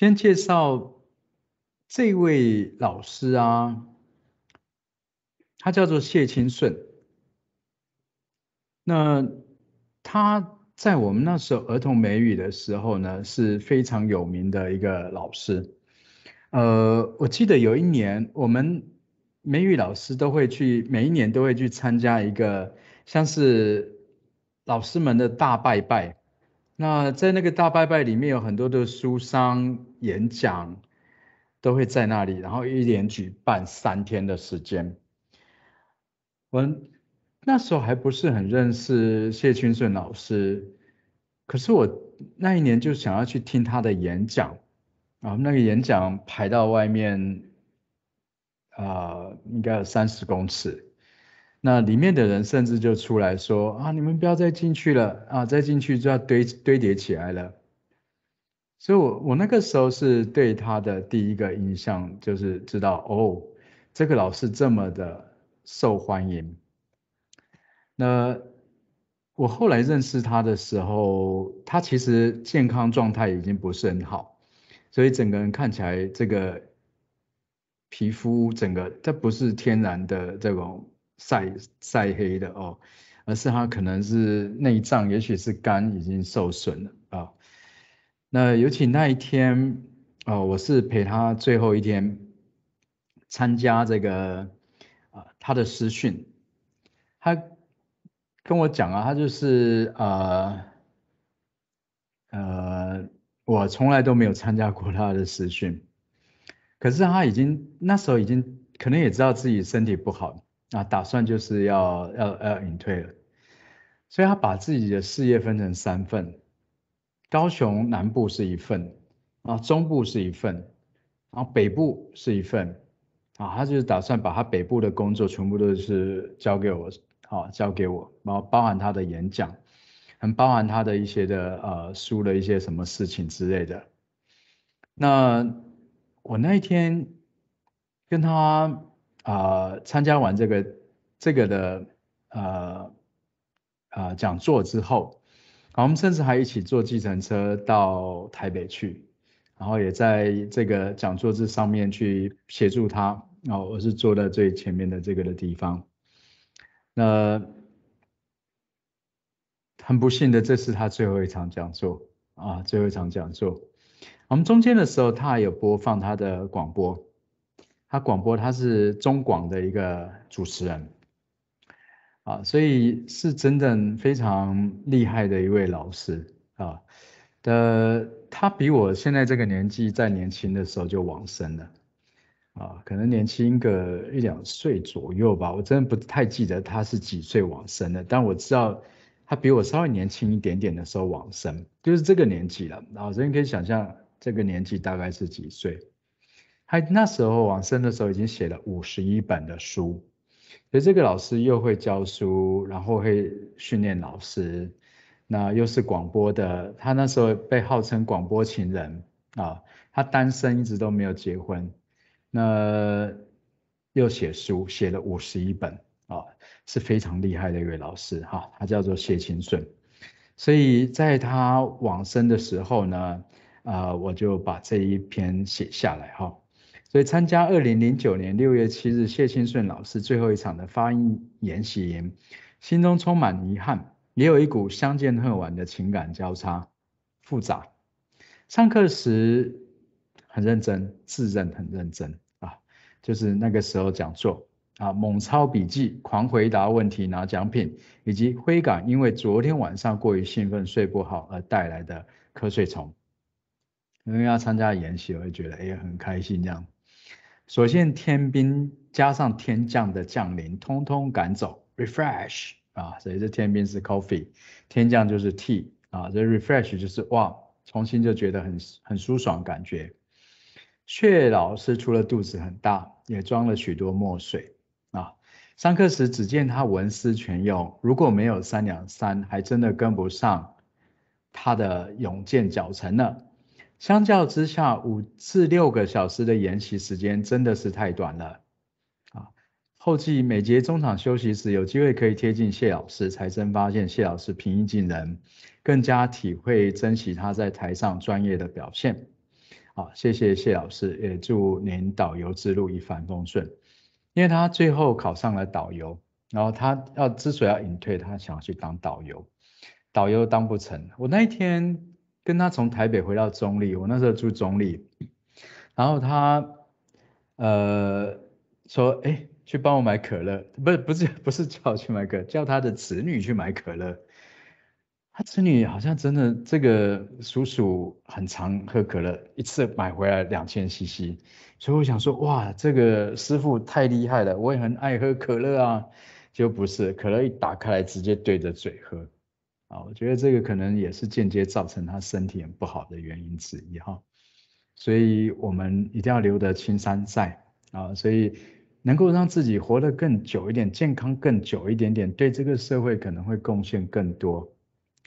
先介绍这位老师啊，他叫做谢清顺。那他在我们那时候儿童美语的时候呢，是非常有名的一个老师。呃，我记得有一年，我们美语老师都会去，每一年都会去参加一个像是老师们的大拜拜。那在那个大拜拜里面，有很多的书商。演讲都会在那里，然后一连举办三天的时间。我那时候还不是很认识谢君顺老师，可是我那一年就想要去听他的演讲啊，那个演讲排到外面啊，应该有三十公尺。那里面的人甚至就出来说啊，你们不要再进去了啊，再进去就要堆堆叠起来了。所以，我我那个时候是对他的第一个印象就是知道哦，这个老师这么的受欢迎。那我后来认识他的时候，他其实健康状态已经不是很好，所以整个人看起来这个皮肤整个，他不是天然的这种晒晒黑的哦，而是他可能是内脏，也许是肝已经受损了啊。那尤其那一天，呃，我是陪他最后一天参加这个，啊，他的私训。他跟我讲啊，他就是，呃，呃，我从来都没有参加过他的私训，可是他已经那时候已经可能也知道自己身体不好，啊，打算就是要要要隐退了，所以他把自己的事业分成三份。高雄南部是一份，啊，中部是一份，然后北部是一份，啊，他就是打算把他北部的工作全部都是交给我，好，交给我，包包含他的演讲，很包含他的一些的呃输的一些什么事情之类的。那我那一天跟他啊参加完这个这个的呃啊讲座之后。好，我们甚至还一起坐计程车到台北去，然后也在这个讲座这上面去协助他。然后我是坐在最前面的这个的地方。那很不幸的，这是他最后一场讲座啊，最后一场讲座。我们中间的时候，他还有播放他的广播。他广播，他是中广的一个主持人。啊，所以是真正非常厉害的一位老师啊。的他比我现在这个年纪再年轻的时候就往生了啊，可能年轻个一两岁左右吧。我真的不太记得他是几岁往生的，但我知道他比我稍微年轻一点点的时候往生，就是这个年纪了啊。所以你可以想象这个年纪大概是几岁？他那时候往生的时候已经写了五十一本的书。所以这个老师又会教书，然后会训练老师，那又是广播的，他那时候被号称广播情人啊，他单身一直都没有结婚，那又写书，写了五十一本啊，是非常厉害的一位老师哈，他叫做谢清顺，所以在他往生的时候呢，啊，我就把这一篇写下来哈。所以参加二零零九年六月七日谢清顺老师最后一场的发音研习营，心中充满遗憾，也有一股相见恨晚的情感交叉，复杂。上课时很认真，自认很认真啊，就是那个时候讲座啊，猛抄笔记，狂回答问题，拿奖品，以及挥杆，因为昨天晚上过于兴奋睡不好而带来的瞌睡虫。因为要参加研习，我会觉得哎呀很开心这样。首先，天兵加上天降的降临，通通赶走。refresh 啊，所以这天兵是 coffee，天降就是 tea 啊，这 refresh 就是哇，重新就觉得很很舒爽感觉。谢老师除了肚子很大，也装了许多墨水啊。上课时只见他文思泉涌，如果没有三两三，还真的跟不上他的勇健脚程了。相较之下，五至六个小时的研习时间真的是太短了啊！后继每节中场休息时有机会可以贴近谢老师，才真发现谢老师平易近人，更加体会珍惜他在台上专业的表现。啊，谢谢谢老师，也祝您导游之路一帆风顺，因为他最后考上了导游，然后他要之所以要引退，他想要去当导游，导游当不成，我那一天。跟他从台北回到中立，我那时候住中立，然后他，呃，说，哎，去帮我买可乐，不是不是不是叫我去买可，叫他的子女去买可乐。他子女好像真的这个叔叔很常喝可乐，一次买回来两千 CC。所以我想说，哇，这个师傅太厉害了，我也很爱喝可乐啊，就不是可乐一打开来直接对着嘴喝。啊，我觉得这个可能也是间接造成他身体很不好的原因之一哈，所以我们一定要留得青山在啊，所以能够让自己活得更久一点，健康更久一点点，对这个社会可能会贡献更多。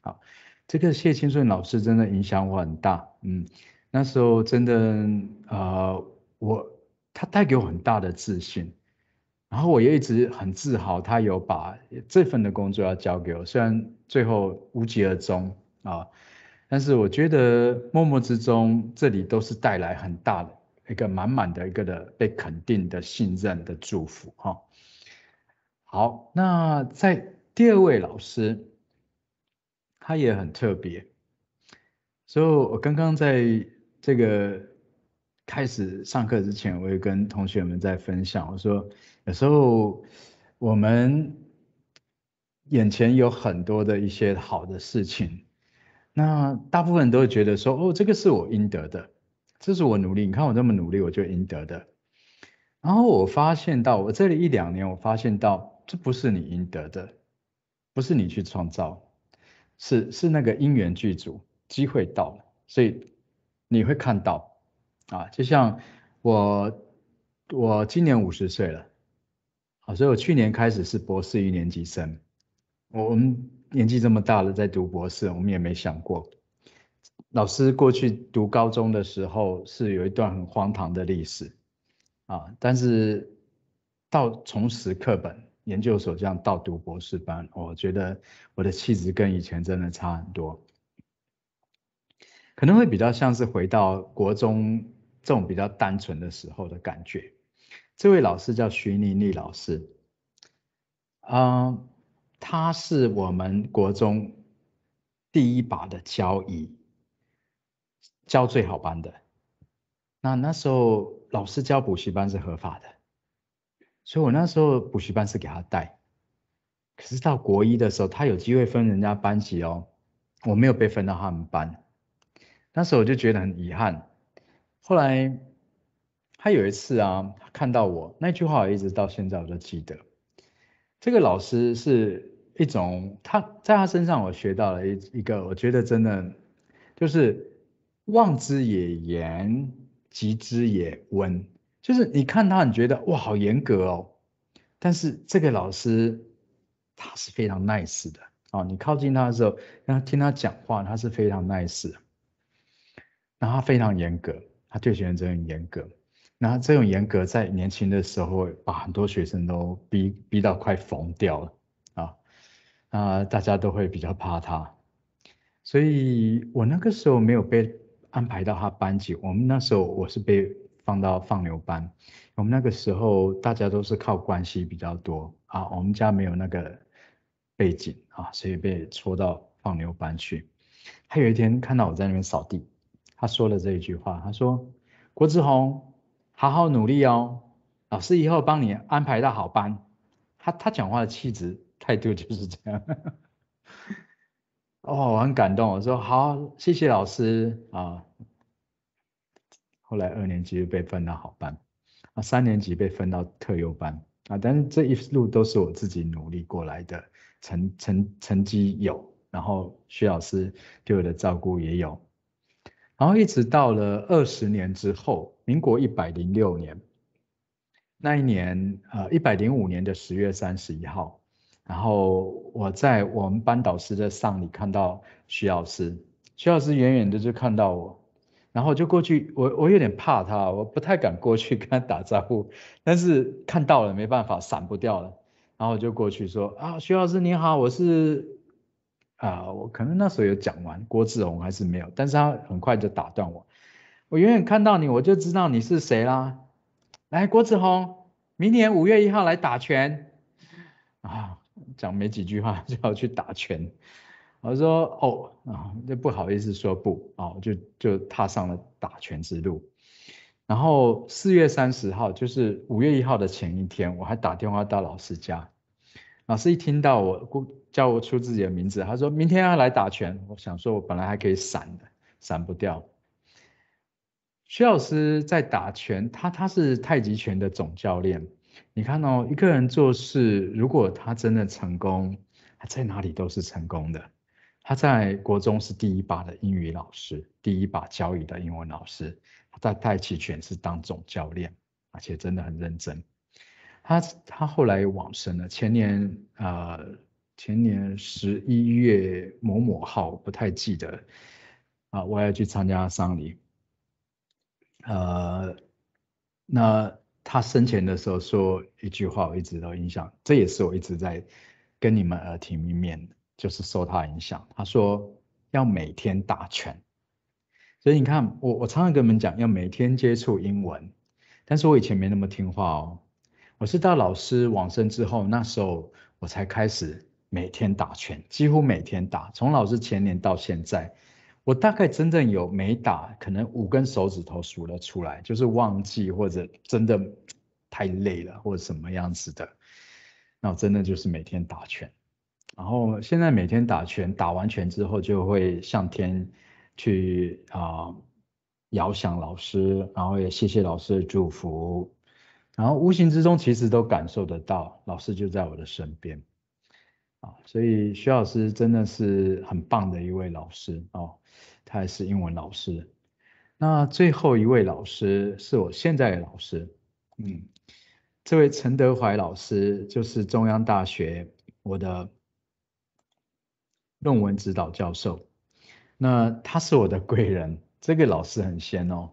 好，这个谢清顺老师真的影响我很大，嗯，那时候真的呃我他带给我很大的自信。然后我也一直很自豪，他有把这份的工作要交给我，虽然最后无疾而终啊，但是我觉得默默之中，这里都是带来很大的一个满满的一个的被肯定的信任的祝福哈。好，那在第二位老师，他也很特别，所以我刚刚在这个开始上课之前，我也跟同学们在分享，我说。有时候我们眼前有很多的一些好的事情，那大部分人都觉得说：“哦，这个是我应得的，这是我努力，你看我这么努力，我就应得的。”然后我发现到我这里一两年，我发现到这不是你应得的，不是你去创造，是是那个因缘具足，机会到了，所以你会看到啊，就像我我今年五十岁了。好，所以我去年开始是博士一年级生。我们年纪这么大了，在读博士，我们也没想过。老师过去读高中的时候，是有一段很荒唐的历史啊。但是到重拾课本、研究所这样到读博士班，我觉得我的气质跟以前真的差很多，可能会比较像是回到国中这种比较单纯的时候的感觉。这位老师叫徐妮丽老师，啊，他是我们国中第一把的交椅，教最好班的。那那时候老师教补习班是合法的，所以我那时候补习班是给他带。可是到国一的时候，他有机会分人家班级哦，我没有被分到他们班。那时候我就觉得很遗憾。后来。他有一次啊，看到我那句话，我一直到现在我都记得。这个老师是一种，他在他身上我学到了一一个，我觉得真的就是望之也严，及之也温，就是你看他，你觉得哇，好严格哦。但是这个老师他是非常 nice 的哦，你靠近他的时候，然后听他讲话，他是非常 nice。然后他非常严格，他对学生很严格。那这种严格在年轻的时候，把很多学生都逼逼到快疯掉了啊！啊，大家都会比较怕他，所以我那个时候没有被安排到他班级，我们那时候我是被放到放牛班。我们那个时候大家都是靠关系比较多啊，我们家没有那个背景啊，所以被抽到放牛班去。他有一天看到我在那边扫地，他说了这一句话，他说：“郭志宏。”好好努力哦，老师以后帮你安排到好班。他他讲话的气质态度就是这样。哦，我很感动，我说好，谢谢老师啊。后来二年级被分到好班，啊，三年级被分到特优班，啊，但是这一路都是我自己努力过来的，成成成绩有，然后徐老师对我的照顾也有。然后一直到了二十年之后，民国一百零六年那一年，呃，一百零五年的十月三十一号，然后我在我们班导师的上礼看到徐老师，徐老师远远的就看到我，然后就过去，我我有点怕他，我不太敢过去跟他打招呼，但是看到了没办法，闪不掉了，然后就过去说啊，徐老师你好，我是。啊，我可能那时候有讲完，郭志宏还是没有，但是他很快就打断我。我远远看到你，我就知道你是谁啦。来，郭志宏，明年五月一号来打拳。啊，讲没几句话就要去打拳。我说哦，啊，就不好意思说不啊，就就踏上了打拳之路。然后四月三十号，就是五月一号的前一天，我还打电话到老师家。老师一听到我叫，我出自己的名字，他说明天要来打拳。我想说，我本来还可以闪的，闪不掉。徐老师在打拳，他他是太极拳的总教练。你看哦，一个人做事，如果他真的成功，他在哪里都是成功的。他在国中是第一把的英语老师，第一把教语的英文老师。他在太极拳是当总教练，而且真的很认真。他他后来往生了，前年啊，前年十一月某某号，不太记得啊。我要去参加丧礼，呃，那他生前的时候说一句话，我一直都印象，这也是我一直在跟你们耳提面面就是受他影响。他说要每天打拳，所以你看，我我常常跟你们讲要每天接触英文，但是我以前没那么听话哦。我是到老师往生之后，那时候我才开始每天打拳，几乎每天打。从老师前年到现在，我大概真正有每打，可能五根手指头数得出来，就是忘记或者真的太累了或者什么样子的。那真的就是每天打拳。然后现在每天打拳，打完拳之后就会上天去啊遥想老师，然后也谢谢老师的祝福。然后无形之中，其实都感受得到，老师就在我的身边，啊，所以徐老师真的是很棒的一位老师哦，他也是英文老师。那最后一位老师是我现在的老师，嗯，这位陈德怀老师就是中央大学我的论文指导教授，那他是我的贵人，这个老师很仙哦，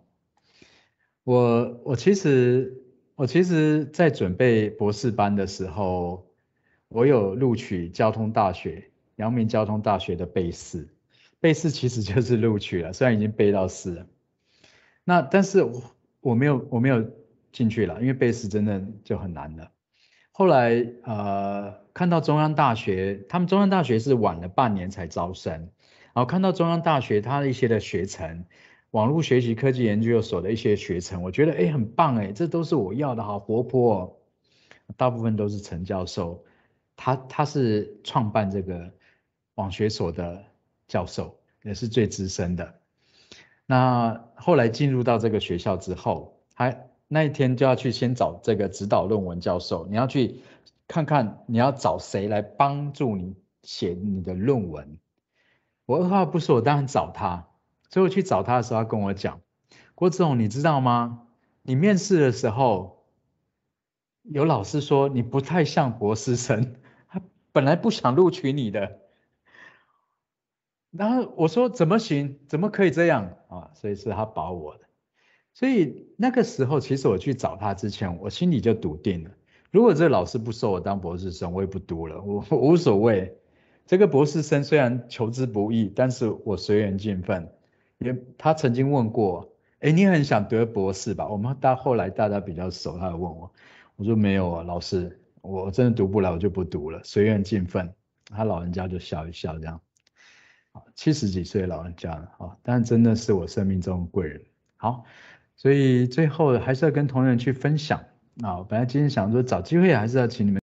我我其实。我其实，在准备博士班的时候，我有录取交通大学、阳明交通大学的背试，背试其实就是录取了，虽然已经背到试了。那但是，我我没有我没有进去了，因为背试真的就很难了。后来，呃，看到中央大学，他们中央大学是晚了半年才招生，然后看到中央大学的一些的学程。网络学习科技研究所的一些学程，我觉得哎很棒哎，这都是我要的，好活泼哦。大部分都是陈教授，他他是创办这个网学所的教授，也是最资深的。那后来进入到这个学校之后，他那一天就要去先找这个指导论文教授，你要去看看你要找谁来帮助你写你的论文。我二话不说，我当然找他。所以我去找他的时候，他跟我讲：“郭志宏，你知道吗？你面试的时候，有老师说你不太像博士生，他本来不想录取你的。”然后我说：“怎么行？怎么可以这样啊？”所以是他保我的。所以那个时候，其实我去找他之前，我心里就笃定了：如果这老师不收我当博士生，我也不读了，我无所谓。这个博士生虽然求之不易，但是我随缘尽份。也，他曾经问过，哎，你很想得博士吧？我们到后来大家比较熟，他就问我，我说没有啊，老师，我真的读不来，我就不读了，随缘尽奋他老人家就笑一笑这样，七十几岁老人家了啊，但真的是我生命中贵人。好，所以最后还是要跟同仁去分享。啊，本来今天想说找机会还是要请你们。